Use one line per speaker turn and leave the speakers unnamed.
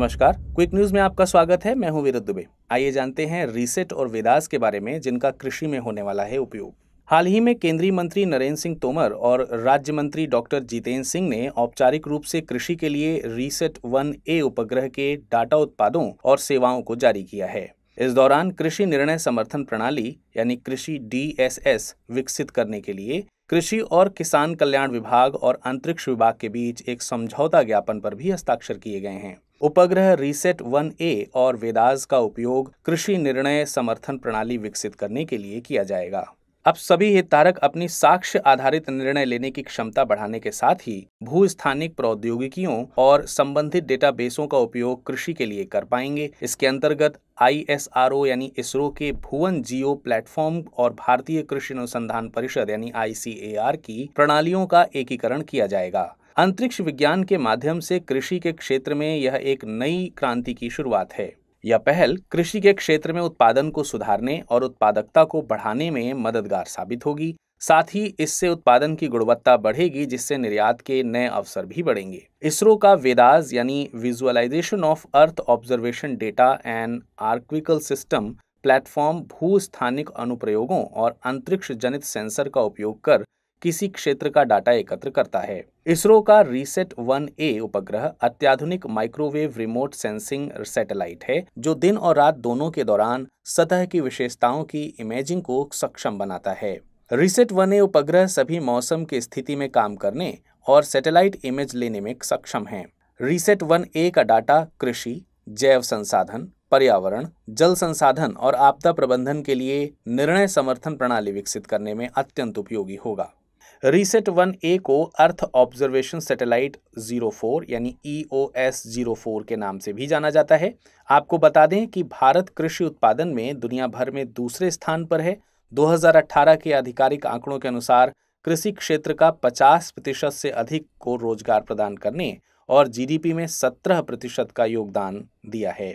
नमस्कार quick news में आपका स्वागत है मैं हूं वीरत दुबे आइए जानते हैं रीसेट और वेदास के बारे में जिनका कृषि में होने वाला है उपयोग हाल ही में केंद्रीय मंत्री नरेंद्र सिंह तोमर और राज्य मंत्री डॉक्टर जितेंद्र सिंह ने औपचारिक रूप से कृषि के लिए रीसेट वन ए उपग्रह के डाटा उत्पादों और सेवाओं को जारी किया है इस दौरान कृषि निर्णय समर्थन प्रणाली यानी कृषि डीएसएस विकसित करने के लिए कृषि और किसान कल्याण विभाग और अंतरिक्ष विभाग के बीच एक समझौता ज्ञापन पर भी हस्ताक्षर किए गए हैं उपग्रह रीसेट वन ए और वेदाज का उपयोग कृषि निर्णय समर्थन प्रणाली विकसित करने के लिए किया जाएगा अब सभी हितधारक अपनी साक्ष्य आधारित निर्णय लेने की क्षमता बढ़ाने के साथ ही भू स्थानिक प्रौद्योगिकियों और संबंधित डेटाबेसों का उपयोग कृषि के लिए कर पाएंगे इसके अंतर्गत ओ यानी इसरो के भुवन जियो प्लेटफॉर्म और भारतीय कृषि अनुसंधान परिषद यानी आई की प्रणालियों का एकीकरण किया जाएगा अंतरिक्ष विज्ञान के माध्यम से कृषि के क्षेत्र में यह एक नई क्रांति की शुरुआत है यह पहल कृषि के क्षेत्र में उत्पादन को सुधारने और उत्पादकता को बढ़ाने में मददगार साबित होगी साथ ही इससे उत्पादन की गुणवत्ता बढ़ेगी जिससे निर्यात के नए अवसर भी बढ़ेंगे इसरो का वेदाज यानी visualisation of earth observation data and archival system platform भू स्थानिक अनुप्रयोगों और अंतरिक्ष जनित सेंसर का उपयोग कर किसी क्षेत्र का डाटा एकत्र करता है इसरो का रीसेट वन ए उपग्रह अत्याधुनिक माइक्रोवेव रिमोट सेंसिंग सैटेलाइट है जो दिन और रात दोनों के दौरान सतह की विशेषताओं की इमेजिंग को सक्षम बनाता है रिसेट वन ए उपग्रह सभी मौसम की स्थिति में काम करने और सैटेलाइट इमेज लेने में सक्षम है रीसेट वन ए का डाटा कृषि जैव संसाधन पर्यावरण जल संसाधन और आपदा प्रबंधन के लिए निर्णय समर्थन प्रणाली विकसित करने में अत्यंत उपयोगी होगा रीसेट वन ए को earth observation satellite zero four यानी E O S zero four के नाम से भी जाना जाता है आपको बता दें कि भारत कृषि उत्पादन में दुनिया भर में दूसरे स्थान पर है 2018 के आधिकारिक आंकड़ों के अनुसार कृषि क्षेत्र का 50 प्रतिशत से अधिक को रोजगार प्रदान करने और जीडीपी में 17 प्रतिशत का योगदान दिया है